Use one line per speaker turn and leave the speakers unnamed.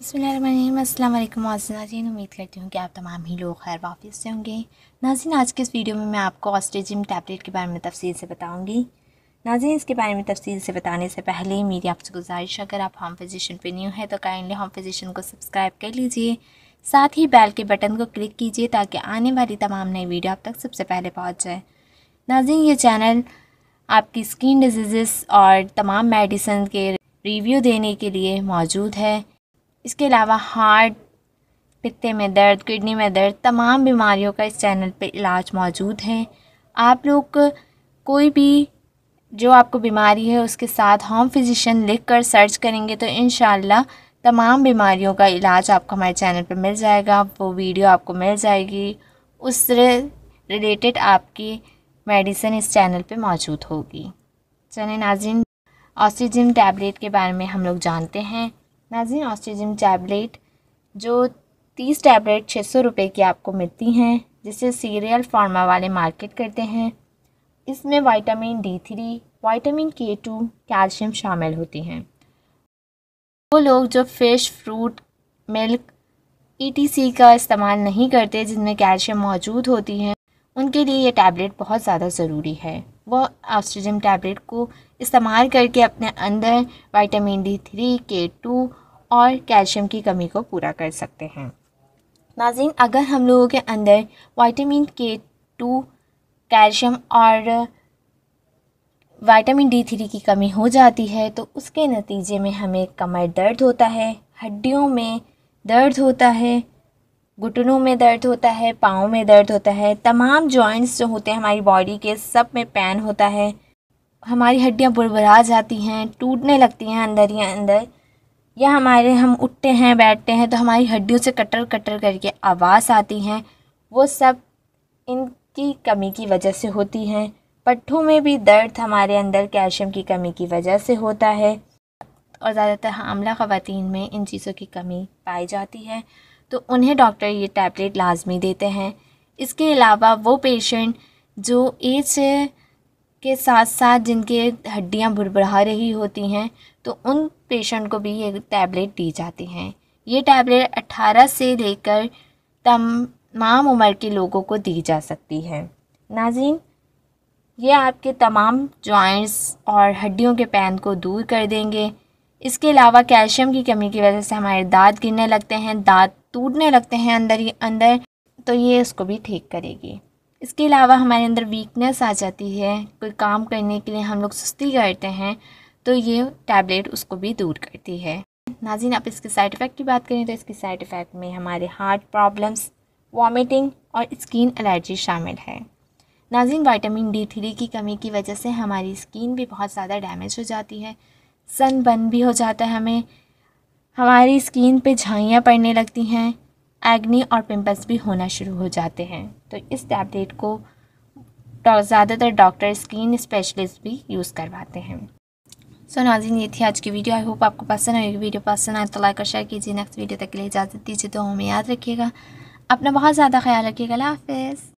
अस्सलाम वालेकुम नाजीन उम्मीद करती हूँ कि आप तमाम ही लोग खैर वापस से होंगे नाजीन आज के इस वीडियो में मैं आपको ऑस्ट्रेजिम टैबलेट के बारे में तफसील से बताऊँगी नाजीन इसके बारे में तफसील से बताने से पहले मेरी आपसे गुजारिश अगर आप होम फिजिशन पर न्यू है तो काइंडली होम फिजिशन को सब्सक्राइब कर लीजिए साथ ही बैल के बटन को क्लिक कीजिए ताकि आने वाली तमाम नई वीडियो आप तक सबसे पहले पहुँच जाए नाजीन ये चैनल आपकी स्किन डिजीज़ और तमाम मेडिसन के रिव्यू देने के लिए मौजूद है इसके अलावा हार्ट पित्ते में दर्द किडनी में दर्द तमाम बीमारियों का इस चैनल पे इलाज मौजूद है आप लोग कोई भी जो आपको बीमारी है उसके साथ होम फिजिशन लिख कर सर्च करेंगे तो इन तमाम बीमारियों का इलाज आपको हमारे चैनल पर मिल जाएगा वो वीडियो आपको मिल जाएगी उस रिलेटेड आपकी मेडिसिन इस चैनल पे मौजूद होगी चले नाजिन ऑक्सीजन टैबलेट के बारे में हम लोग जानते हैं नाजिन ऑस्टिजम टैबलेट जो तीस टैबलेट छः सौ रुपये की आपको मिलती हैं जिसे सीरियल फार्मा वाले मार्केट करते हैं इसमें vitamin D three vitamin K two calcium शामिल होती हैं वो लोग जो फ़िश फ्रूट मिल्क ई का इस्तेमाल नहीं करते जिनमें कैल्शियम मौजूद होती हैं उनके लिए ये टैबलेट बहुत ज़्यादा ज़रूरी है वह ऑस्ट्रीजम टैबलेट को इस्तेमाल करके अपने अंदर vitamin D three K two और कैल्शियम की कमी को पूरा कर सकते हैं नाजिन अगर हम लोगों के अंदर विटामिन के टू कैल्शियम और विटामिन डी थ्री की कमी हो जाती है तो उसके नतीजे में हमें कमर दर्द होता है हड्डियों में दर्द होता है घुटनों में दर्द होता है पाँव में दर्द होता है तमाम जॉइंट्स जो होते हैं हमारी बॉडी के सब में पेन होता है हमारी हड्डियाँ बुरबरा जाती हैं टूटने लगती हैं अंदर ही अंदर या हमारे हम उठते हैं बैठते हैं तो हमारी हड्डियों से कटर कटर करके आवाज़ आती हैं वो सब इनकी कमी की वजह से होती हैं पट्ठों में भी दर्द हमारे अंदर कैल्शियम की कमी की वजह से होता है और ज़्यादातर हमला ख़वान में इन चीज़ों की कमी पाई जाती है तो उन्हें डॉक्टर ये टैबलेट लाजमी देते हैं इसके अलावा वो पेशेंट जो एज से के साथ साथ जिनके हड्डियाँ भुरभुरा रही होती हैं तो उन पेशेंट को भी ये टैबलेट दी जाती हैं ये टैबलेट 18 से लेकर तमाम उम्र के लोगों को दी जा सकती है नाजिन ये आपके तमाम जॉइंट्स और हड्डियों के पैन को दूर कर देंगे इसके अलावा कैल्शियम की कमी की वजह से हमारे दांत गिरने लगते हैं दांत टूटने लगते हैं अंदर ही अंदर तो ये इसको भी ठीक करेगी इसके अलावा हमारे अंदर वीकनेस आ जाती है कोई काम करने के लिए हम लोग सुस्ती करते हैं तो ये टैबलेट उसको भी दूर करती है नाजिन आप इसके साइड इफ़ेक्ट की बात करें तो इसके साइड इफ़ेक्ट में हमारे हार्ट प्रॉब्लम्स वॉमिटिंग और स्किन एलर्जी शामिल है नाजिन वाइटामिन डी थ्री की कमी की वजह से हमारी स्किन भी बहुत ज़्यादा डैमेज हो जाती है सन बन भी हो जाता है हमें हमारी स्किन पे झाइयाँ पड़ने लगती हैं एग्नी और पिंपल्स भी होना शुरू हो जाते हैं तो इस टैबलेट को ज़्यादातर डॉक्टर स्किन स्पेशलिस्ट भी यूज़ करवाते हैं सो so, नाजिन ये थी आज की वीडियो आई होप आपको पसंद आएगी वीडियो पसंद आए तो लाइक और शेयर कीजिए नेक्स्ट वीडियो तक के लिए इजाज़त दीजिए तो हमें याद रखिएगा अपना बहुत ज़्यादा ख्याल रखिएगा हाफिज़